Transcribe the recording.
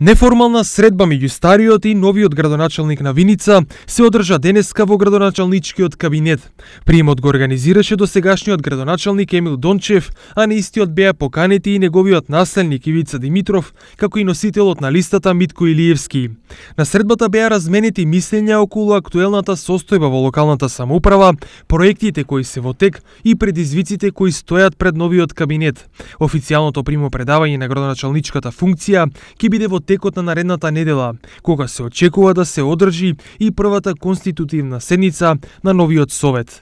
Неформална средба меѓу стариот и новиот градоначалник на Виница се одржа денеска во градоначалничкиот кабинет. Приемот го организираше до сегашниот градоначалник Емил Дончев, а на истиот беа поканети и неговиот наследник Ивица Димитров, како и носителот на листата Митко Илиевски. На средбата беа разменети мислења околу актуелната состојба во локалната самоуправа, проектите кои се во тек и предизвиците кои стојат пред новиот кабинет. Официјалното примопредавање на градоначалничката функција ќе биде во текот на наредната недела, кога се очекува да се одржи и првата конститутивна седница на новиот совет.